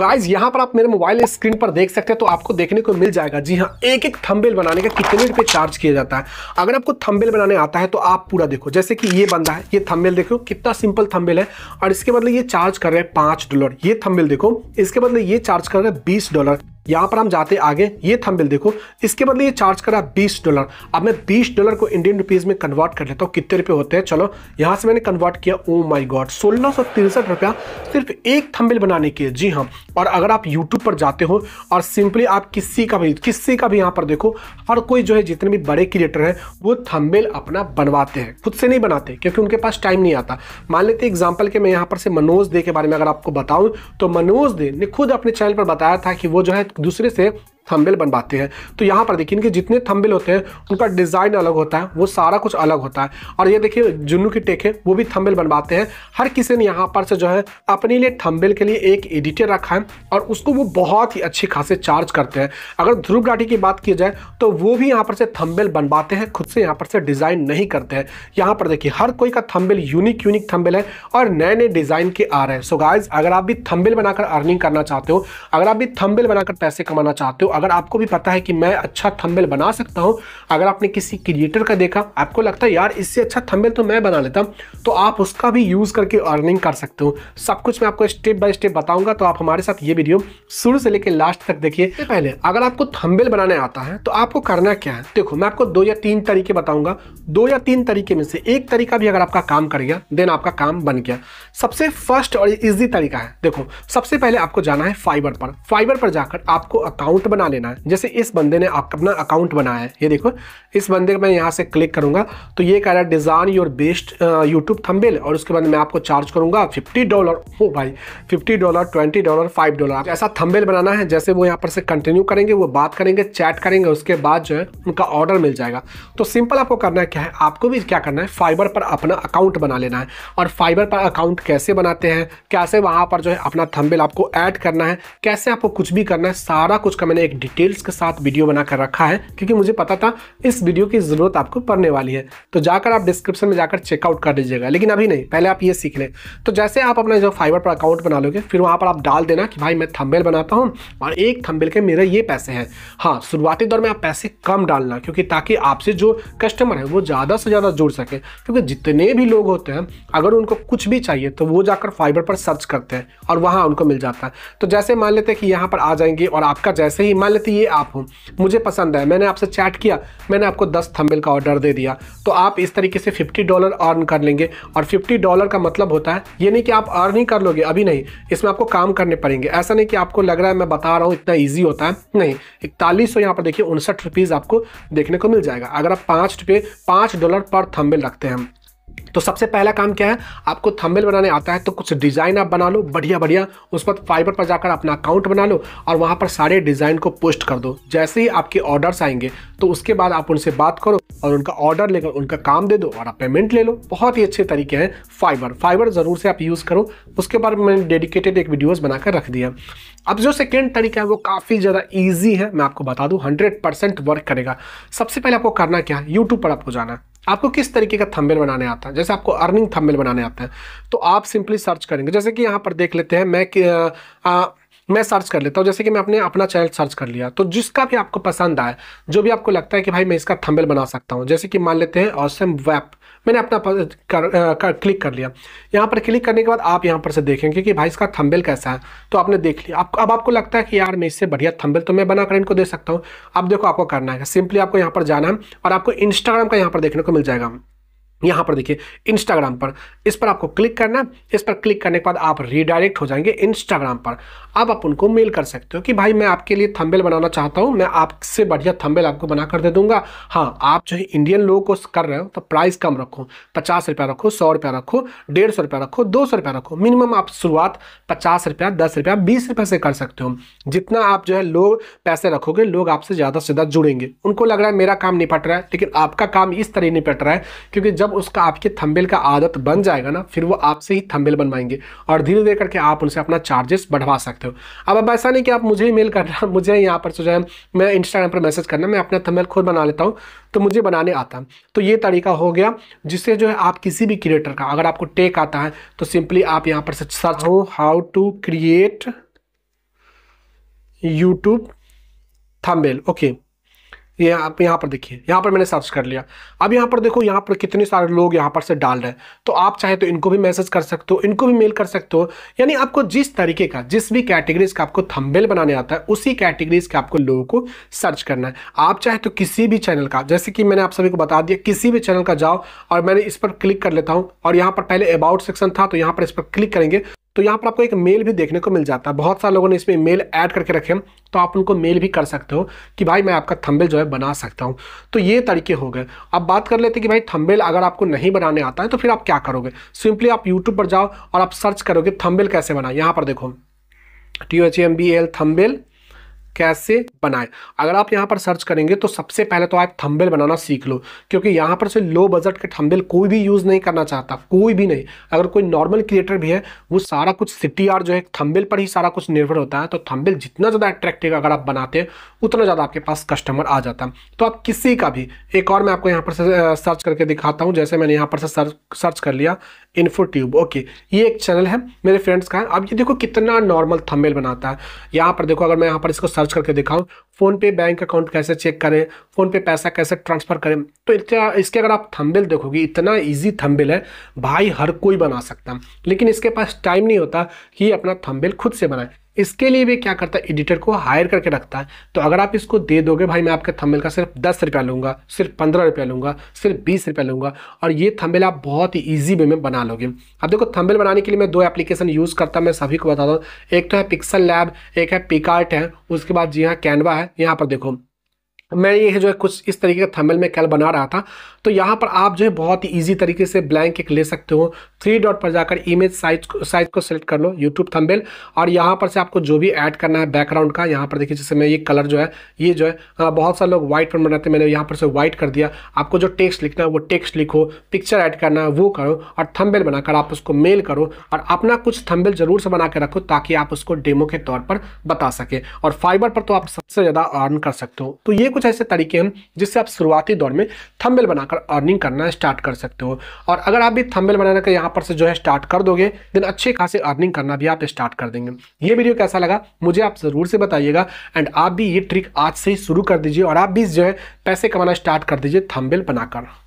guys यहाँ पर आप मेरे मोबाइल स्क्रीन पर देख सकते हैं तो आपको देखने को मिल जाएगा जी हाँ एक एक थंबेल बनाने का कितने रुपये चार्ज किया जाता है अगर आपको थंबेल बनाने आता है तो आप पूरा देखो जैसे कि ये बंदा है ये थंबेल देखो कितना सिंपल थंबेल है और इसके बदले ये चार्ज कर रहे हैं पाँच डॉलर ये थम्बेल देखो इसके बदले ये चार्ज कर रहे हैं बीस डॉलर यहाँ पर हम जाते आगे ये थंबिल देखो इसके बदले ये चार्ज करा बीस डॉलर अब मैं बीस डॉलर को इंडियन रुपीज़ में कन्वर्ट कर लेता हूँ कितने रुपये होते हैं चलो यहाँ से मैंने कन्वर्ट किया ओ माई गॉड सोलह सौ तिरसठ रुपया सिर्फ एक थंबिल बनाने के जी हाँ और अगर आप यूट्यूब पर जाते हो और सिंपली आप किसी का भी किसी का भी यहाँ पर देखो हर कोई जो है जितने भी बड़े क्रिएटर हैं वो थम्बिल अपना बनवाते हैं खुद से नहीं बनाते क्योंकि उनके पास टाइम नहीं आता मान लेते एग्जाम्पल के मैं यहाँ पर से मनोज दे के बारे में अगर आपको बताऊँ तो मनोज दे ने खुद अपने चैनल पर बताया था कि वो जो है दूसरे से थंबेल बनवाते हैं तो यहाँ पर देखिए इनके जितने थंबेल होते हैं उनका डिज़ाइन अलग होता है वो सारा कुछ अलग होता है और ये देखिए जुन्नू की टेक है वो भी थंबेल बनवाते हैं हर किसी ने यहाँ पर से जो है अपने लिए थंबेल के लिए एक एडिटर रखा है और उसको वो बहुत ही अच्छे खासे चार्ज करते हैं अगर ध्रुव गाठी की बात की जाए तो वो भी यहाँ पर से थम्बेल बनवाते हैं खुद से यहाँ पर से डिज़ाइन नहीं करते हैं यहाँ पर देखिए हर कोई का थम्बेल यूनिक यूनिक थम्बेल है और नए नए डिज़ाइन के आ रहे हैं सो गाइज अगर आप भी थम्बेल बनाकर अर्निंग करना चाहते हो अगर आप भी थम्बेल बनाकर पैसे कमाना चाहते हो अगर आपको भी पता है कि मैं अच्छा थंबनेल बना सकता हूँ अगर आपने किसी क्रिएटर का देखा आपको लगता है यार इससे अच्छा थंबनेल तो मैं बना लेता हूँ तो आप उसका भी यूज़ करके अर्निंग कर सकते हो सब कुछ मैं आपको स्टेप बाय स्टेप बताऊंगा तो आप हमारे साथ ये वीडियो शुरू से लेकर लास्ट तक देखिए पहले अगर आपको थंबनेल बनाने आता है तो आपको करना क्या है देखो मैं आपको दो या तीन तरीके बताऊंगा दो या तीन तरीके में से एक तरीका भी अगर आपका काम कर गया देन आपका काम बन गया सबसे फर्स्ट और इजी तरीका है देखो सबसे पहले आपको जाना है फाइबर पर फाइबर पर जाकर आपको अकाउंट बना बना लेना है जैसे इस बंदे ने अपना अकाउंट बनाया है ये देखो इस बंदे का मैं यहाँ से क्लिक करूँगा तो ये कह रहा है design your best YouTube thumbnail और उसके बाद मैं आपको चार्ज करूँगा फिफ्टी डॉलर हो भाई fifty dollar twenty dollar five dollar ऐसा थम्बेल बनाना है जैसे वो यहाँ पर से कंटिन्यू करेंगे वो बात करेंगे चैट करेंगे उसके बाद जो है उनका ऑर्डर मिल जाएगा तो सिंपल आपको करना है क्या है आपको भी क्या करना है फाइबर पर अपना अकाउंट बना लेना है और फाइबर पर अकाउंट कैसे बनाते हैं कैसे वहाँ पर जो है अपना थम्बेल आपको ऐड करना है कैसे आपको कुछ भी करना है सारा कुछ का मैंने एक डिटेल्स के साथ वीडियो बनाकर रखा है क्योंकि मुझे पता था इस वीडियो की ज़रूरत आपको पड़ने वाली है तो जाकर आप डिस्क्रिप्शन में जाकर चेकआउट कर लीजिएगा लेकिन अभी नहीं पहले आप ये सीख लें तो जैसे आप अपना जो फाइबर पर अकाउंट बना लोगे फिर वहाँ पर आप डाल देना कि भाई मैं थम्बेल बनाता हूँ और एक थम्बेल के मेरे ये पैसे हैं हाँ शुरुआती दौर में आप पैसे कम डालना क्योंकि ताकि आपसे जो कस्टमर है वो ज़्यादा से ज़्यादा जुड़ सके क्योंकि जितने भी लोग होते हैं अगर उनको कुछ भी चाहिए तो वो जाकर फाइबर पर सर्च करते हैं और वहाँ उनको मिल जाता है तो जैसे मान लेते हैं कि यहाँ पर आ जाएंगे और आपका जैसे ही मान लेते ये आप हो मुझे पसंद है मैंने आपसे चैट किया मैंने आपको दस थम्बिल का ऑर्डर दे दिया तो आप इस तरीके से फिफ्टी डॉलर अर्न कर लेंगे और फिफ्टी डॉलर का मतलब होता है ये नहीं कि आप अर्न ही कर लोगे अभी नहीं इसमें आपको काम करने पड़ेंगे ऐसा नहीं कि आपको लग रहा है मैं बता रहा हूँ इतना ईजी होता है नहीं इकतालीस सौ यहाँ पर देखिए उनसठ रुपीज़ आपको देखने को मिल जाएगा अगर आप पाँच रुपये पाँच डॉलर पर थम्बिल रखते हैं तो सबसे पहला काम क्या है आपको थंबनेल बनाने आता है तो कुछ डिज़ाइन आप बना लो बढ़िया बढ़िया उस पर फाइबर पर जाकर अपना अकाउंट बना लो और वहाँ पर सारे डिज़ाइन को पोस्ट कर दो जैसे ही आपके ऑर्डर्स आएंगे तो उसके बाद आप उनसे बात करो और उनका ऑर्डर लेकर उनका काम दे दो और आप पेमेंट ले लो बहुत ही अच्छे तरीके हैं फाइबर फाइबर ज़रूर से आप यूज़ करो उसके बाद मैंने डेडिकेटेड एक वीडियोस बनाकर रख दिया अब जो सेकेंड तरीका है वो काफ़ी ज़्यादा ईजी है मैं आपको बता दूँ हंड्रेड वर्क करेगा सबसे पहले आपको करना क्या है यूट्यूब पर आपको जाना है आपको किस तरीके का थंबनेल बनाने आता है जैसे आपको अर्निंग थंबनेल बनाने आता है तो आप सिंपली सर्च करेंगे जैसे कि यहाँ पर देख लेते हैं मैं मैं सर्च कर लेता हूँ जैसे कि मैं अपने अपना चैनल सर्च कर लिया तो जिसका भी आपको पसंद आए जो भी आपको लगता है कि भाई मैं इसका थंबनेल बना सकता हूँ जैसे कि मान लेते हैं ऑसम वैप मैंने अपना कर, कर, कर, क्लिक कर लिया यहाँ पर क्लिक करने के बाद आप यहाँ पर से देखेंगे कि भाई इसका थंबनेल कैसा है तो आपने देख लिया आपको अब आपको लगता है कि यार मैं इससे बढ़िया थंबनेल तो मैं बनाकर इनको दे सकता हूँ अब देखो आपको करना है सिंपली आपको यहाँ पर जाना है और आपको इंस्टाग्राम का यहाँ पर देखने को मिल जाएगा यहाँ पर देखिए इंस्टाग्राम पर इस पर आपको क्लिक करना है इस पर क्लिक करने के बाद आप रिडायरेक्ट हो जाएंगे इंस्टाग्राम पर अब आप उनको मेल कर सकते हो कि भाई मैं आपके लिए थंबेल बनाना चाहता हूँ मैं आपसे बढ़िया थंबेल आपको बना कर दे दूंगा हाँ आप जो है इंडियन लोगों को कर रहे हो तो प्राइस कम रखो पचास रुपया रखो सौ रुपया रखो डेढ़ सौ रुपया रखो दो सौ रुपया रखो मिनिमम आप शुरुआत पचास रुपया दस रुपया बीस रुपये से कर सकते हो जितना आप जो है लोग पैसे रखोगे लोग आपसे ज़्यादा से ज़्यादा जुड़ेंगे उनको लग रहा है मेरा काम निपट रहा है लेकिन आपका काम इस तरह निपट रहा है क्योंकि जब जब उसका आपके थंबेल का आदत बन जाएगा ना फिर वो आपसे ही थंबेल बनवाएंगे और धीरे धीरे करके आप उनसे अपना चार्जेस बढ़वा सकते हो अब अब ऐसा नहीं कि आप मुझे ही ईमेल करना मुझे यहाँ पर सोचा है मैं इंस्टाग्राम पर मैसेज करना मैं अपना थंबिल खुद बना लेता हूँ तो मुझे बनाने आता तो ये तरीका हो गया जिससे जो है आप किसी भी क्रिएटर का अगर आपको टेक आता है तो सिंपली आप यहाँ पर सर्च हो how to create YouTube thumbnail okay ये आप यहाँ पर देखिए यहाँ पर मैंने सर्च कर लिया अब यहाँ पर देखो यहाँ पर कितने सारे लोग यहाँ पर से डाल रहे हैं तो आप चाहे तो इनको भी मैसेज कर सकते हो इनको भी मेल कर सकते हो यानी आपको जिस तरीके का जिस भी कैटेगरीज का आपको थंबेल बनाने आता है उसी कैटेगरीज के आपको लोगों को सर्च करना है आप चाहे तो किसी भी चैनल का जैसे कि मैंने आप सभी को बता दिया किसी भी चैनल का जाओ और मैंने इस पर क्लिक कर लेता हूँ और यहाँ पर पहले अबाउट सेक्शन था तो यहाँ पर इस पर क्लिक करेंगे तो यहाँ पर आपको एक मेल भी देखने को मिल जाता है बहुत सारे लोगों ने इसमें मेल ऐड करके रखे तो आप उनको मेल भी कर सकते हो कि भाई मैं आपका थंबेल जो है बना सकता हूँ तो ये तरीके हो गए अब बात कर लेते कि भाई थंबेल अगर आपको नहीं बनाने आता है तो फिर आप क्या करोगे सिंपली आप यूट्यूब पर जाओ और आप सर्च करोगे थम्बेल कैसे बनाए यहाँ पर देखो T H M B L thumbnail कैसे बनाए अगर आप यहाँ पर सर्च करेंगे तो सबसे पहले तो आप थम्बेल बनाना सीख लो क्योंकि यहाँ पर से लो बजट के थम्बेल कोई भी यूज़ नहीं करना चाहता कोई भी नहीं अगर कोई नॉर्मल क्रिएटर भी है वो सारा कुछ सिटी आर जो है थम्बेल पर ही सारा कुछ निर्भर होता है तो थंबेल जितना ज़्यादा अट्रैक्टिव अगर आप बनाते हैं उतना ज़्यादा आपके पास कस्टमर आ जाता है तो आप किसी का भी एक और मैं आपको यहाँ पर सर्च करके दिखाता हूँ जैसे मैंने यहाँ पर से सर्च सर्च कर लिया इन्फोट्यूब ओके ये एक चैनल है मेरे फ्रेंड्स का अब ये देखो कितना नॉर्मल थम्बेल बनाता है यहाँ पर देखो अगर मैं यहाँ पर इसको सर्च करके दिखाऊं फ़ोन पे बैंक अकाउंट कैसे चेक करें फ़ोनपे पैसा कैसे ट्रांसफ़र करें तो इतना इसके अगर आप थंबेल देखोगे इतना ईजी थंबेल है भाई हर कोई बना सकता है लेकिन इसके पास टाइम नहीं होता कि अपना थंबेल खुद से बनाए इसके लिए भी क्या करता है एडिटर को हायर करके रखता है तो अगर आप इसको दे दोगे भाई मैं आपके थंबेल का सिर्फ दस रुपया लूँगा सिर्फ पंद्रह रुपया लूँगा सिर्फ बीस रुपया लूँगा और ये थंबेल आप बहुत ही ईजी वे में बना लोगे अब देखो थंबेल बनाने के लिए मैं दो एप्लीकेशन यूज़ करता मैं सभी को बताता हूँ एक तो है पिक्सल लैब एक है पिकार्ट है उसके बाद जी हाँ कैनवा है यहाँ पर देखो मैं ये जो है कुछ इस तरीके का थंबनेल मैं कल बना रहा था तो यहाँ पर आप जो है बहुत ही ईजी तरीके से ब्लैंक एक ले सकते हो थ्री डॉट पर जाकर इमेज साइज साइज को सिलेक्ट कर लो यूट्यूब थम्बेल और यहाँ पर से आपको जो भी ऐड करना है बैकग्राउंड का यहाँ पर देखिए जैसे मैं ये कलर जो है ये जो है हाँ, बहुत सारे लोग व्हाइट पर बनाते हैं मैंने यहाँ पर से व्हाइट कर दिया आपको जो टेक्स्ट लिखना है वो टेक्स्ट लिखो पिक्चर ऐड करना है वो करो और थम्बेल बनाकर आप उसको मेल करो और अपना कुछ थम्बेल जरूर से बना के रखो ताकि आप उसको डेमो के तौर पर बता सके और फाइबर पर तो आप सबसे ज़्यादा अर्न कर सकते हो तो ये कुछ ऐसे तरीके हैं जिससे आप शुरुआती दौर में थम्बेल बनाकर कर अर्निंग करना स्टार्ट कर सकते हो और अगर आप भी थम्बेल बनाने का यहाँ पर से जो है स्टार्ट कर दोगे देन अच्छे खासे अर्निंग करना भी आप स्टार्ट कर देंगे ये वीडियो कैसा लगा मुझे आप ज़रूर से बताइएगा एंड आप भी ये ट्रिक आज से ही शुरू कर दीजिए और आप भी जो है पैसे कमाना स्टार्ट कर दीजिए थम्बेल बनाकर